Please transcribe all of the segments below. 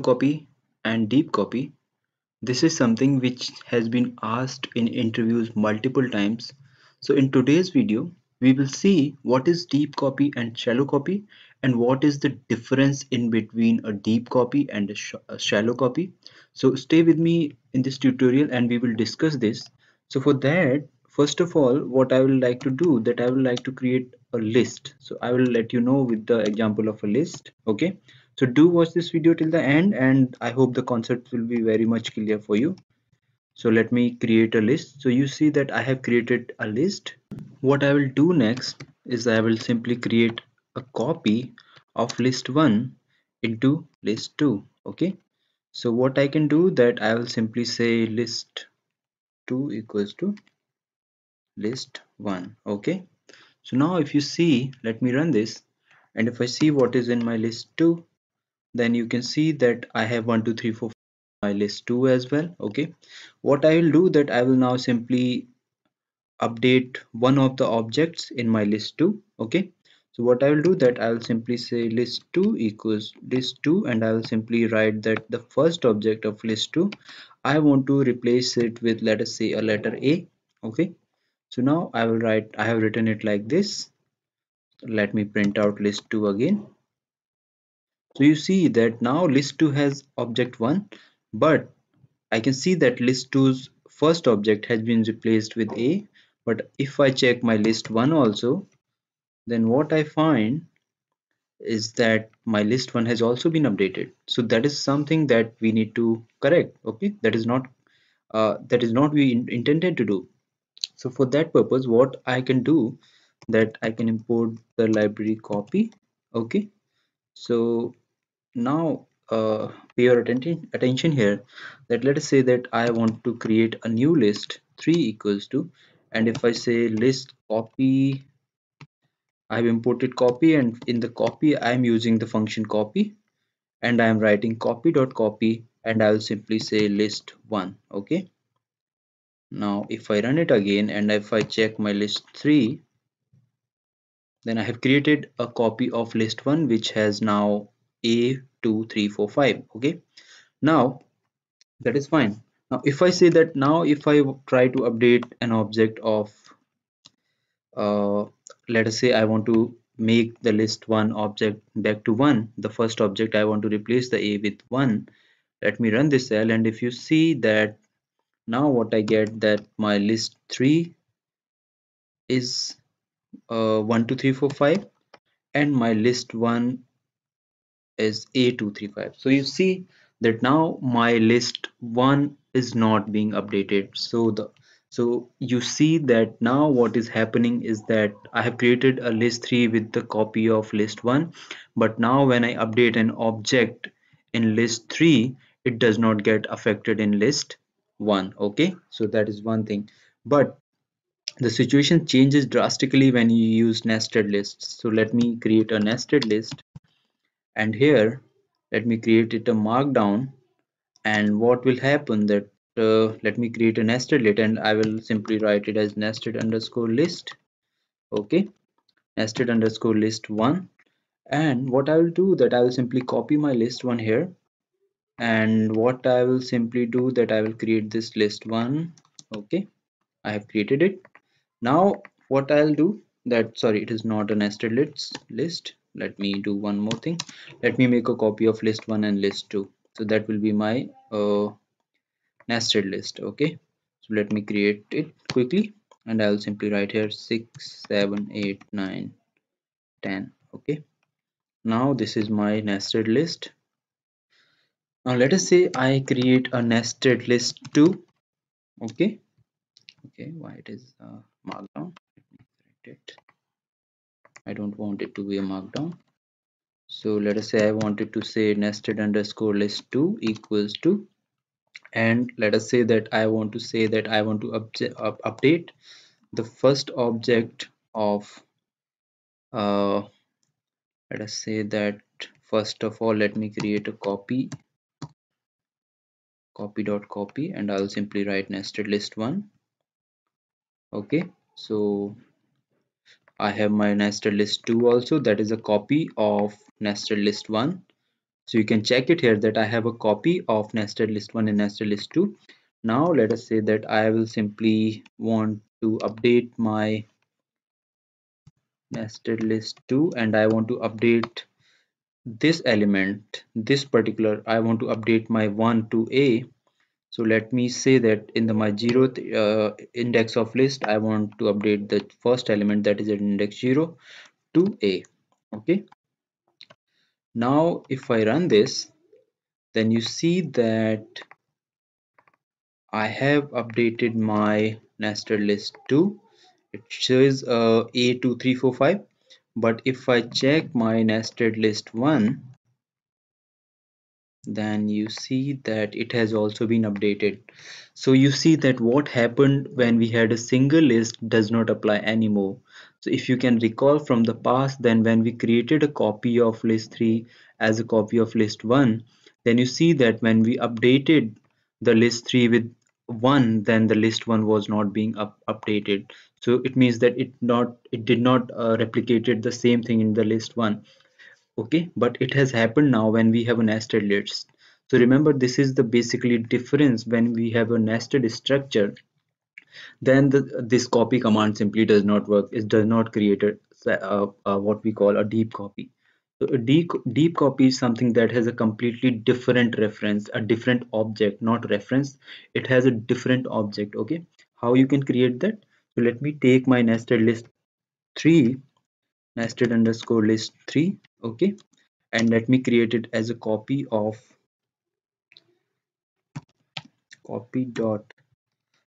copy and deep copy this is something which has been asked in interviews multiple times so in today's video we will see what is deep copy and shallow copy and what is the difference in between a deep copy and a, sh a shallow copy so stay with me in this tutorial and we will discuss this so for that first of all what i will like to do that i will like to create a list so i will let you know with the example of a list okay so do watch this video till the end and i hope the concept will be very much clear for you so let me create a list so you see that i have created a list what i will do next is i will simply create a copy of list 1 into list 2 okay so what i can do that i will simply say list 2 equals to list 1 okay so now if you see let me run this and if i see what is in my list 2 then you can see that I have one two three four my list 2 as well okay what I will do that I will now simply update one of the objects in my list 2 okay so what I will do that I will simply say list 2 equals list 2 and I will simply write that the first object of list 2 I want to replace it with let us say a letter A okay so now I will write I have written it like this let me print out list 2 again so you see that now list 2 has object 1 but I can see that list 2's first object has been replaced with A but if I check my list 1 also then what I find is that my list 1 has also been updated so that is something that we need to correct okay that is not uh, that is not we in intended to do so for that purpose what I can do that I can import the library copy okay so now uh, pay your attention attention here that let us say that I want to create a new list 3 equals to and if I say list copy I have imported copy and in the copy I am using the function copy and I am writing copy dot copy and I will simply say list 1 okay now if I run it again and if I check my list 3 then I have created a copy of list 1 which has now a 2 3 4 5 okay now that is fine now if i say that now if i try to update an object of uh, let us say i want to make the list one object back to one the first object i want to replace the a with one let me run this cell and if you see that now what i get that my list three is uh, one two three four five and my list 1 is a235 so you see that now my list one is not being updated so the so you see that now what is happening is that I have created a list 3 with the copy of list 1 but now when I update an object in list 3 it does not get affected in list 1 okay so that is one thing but the situation changes drastically when you use nested lists so let me create a nested list and here let me create it a markdown and what will happen that uh, let me create a nested list and I will simply write it as nested underscore list okay nested underscore list one and what I will do that I will simply copy my list one here and what I will simply do that I will create this list one okay I have created it now what I'll do that sorry it is not a nested list list let me do one more thing let me make a copy of list 1 and list 2 so that will be my uh, nested list okay so let me create it quickly and I'll simply write here six, seven, eight, nine, ten. okay now this is my nested list now let us say I create a nested list 2 okay okay why it is uh, markdown let me correct it I don't want it to be a markdown so let us say I wanted to say nested underscore list 2 equals to and let us say that I want to say that I want to up update the first object of uh, let us say that first of all let me create a copy copy dot copy and I'll simply write nested list 1 okay so I have my nested list 2 also that is a copy of nested list 1 so you can check it here that I have a copy of nested list 1 and nested list 2 now let us say that I will simply want to update my nested list 2 and I want to update this element this particular I want to update my 1 to a so let me say that in the my zeroth uh, index of list i want to update the first element that is at index 0 to a okay now if i run this then you see that i have updated my nested list to it shows uh, a2345 but if i check my nested list 1 then you see that it has also been updated so you see that what happened when we had a single list does not apply anymore so if you can recall from the past then when we created a copy of list 3 as a copy of list 1 then you see that when we updated the list 3 with 1 then the list 1 was not being up updated so it means that it not it did not uh, replicated the same thing in the list 1 okay but it has happened now when we have a nested list so remember this is the basically difference when we have a nested structure then the, this copy command simply does not work it does not create a, what we call a deep copy so a deep, deep copy is something that has a completely different reference a different object not reference it has a different object okay how you can create that so let me take my nested list 3 nested underscore list 3 okay and let me create it as a copy of copy dot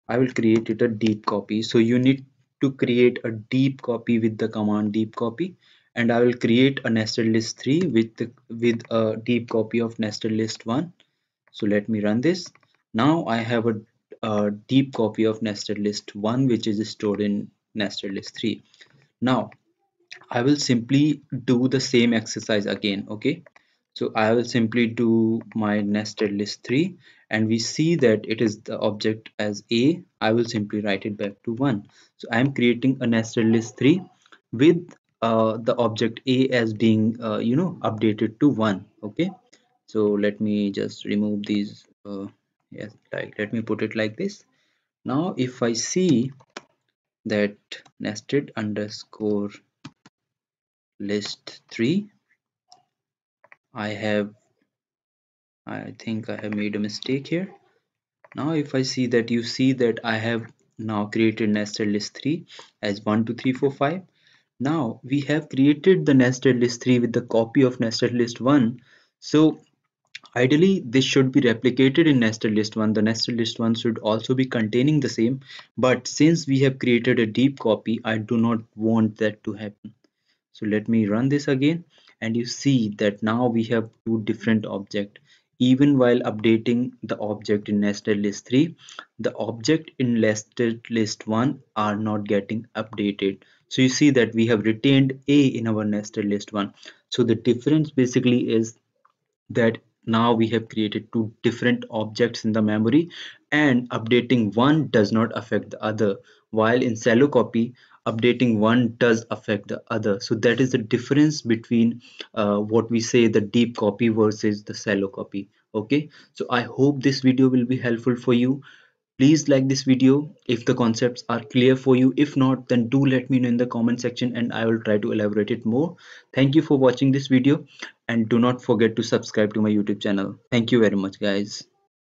I will create it a deep copy so you need to create a deep copy with the command deep copy and I will create a nested list 3 with the, with a deep copy of nested list 1 so let me run this now I have a, a deep copy of nested list 1 which is stored in nested list 3 now I will simply do the same exercise again okay so I will simply do my nested list 3 and we see that it is the object as A I will simply write it back to 1 so I am creating a nested list 3 with uh, the object A as being uh, you know updated to 1 okay so let me just remove these uh, yes like let me put it like this now if I see that nested underscore list 3 I have I think I have made a mistake here now if I see that you see that I have now created nested list 3 as 1 2 3 4 5 now we have created the nested list 3 with the copy of nested list 1 so ideally this should be replicated in nested list 1 the nested list 1 should also be containing the same but since we have created a deep copy I do not want that to happen so let me run this again and you see that now we have two different object even while updating the object in nested list 3 the object in nested list 1 are not getting updated so you see that we have retained a in our nested list 1 so the difference basically is that now we have created two different objects in the memory and updating one does not affect the other while in cello copy updating one does affect the other so that is the difference between uh, what we say the deep copy versus the cello copy okay so i hope this video will be helpful for you please like this video if the concepts are clear for you if not then do let me know in the comment section and i will try to elaborate it more thank you for watching this video and do not forget to subscribe to my youtube channel thank you very much guys